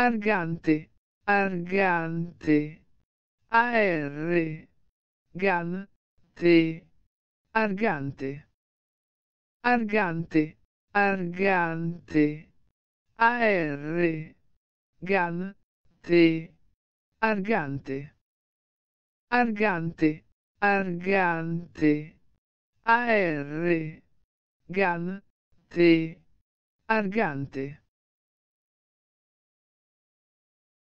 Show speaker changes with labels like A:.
A: argante, argante, ar, gan, te, argante, argante, argante, ar, gan, te, argante, argante, argante, ar, gan, te, argante.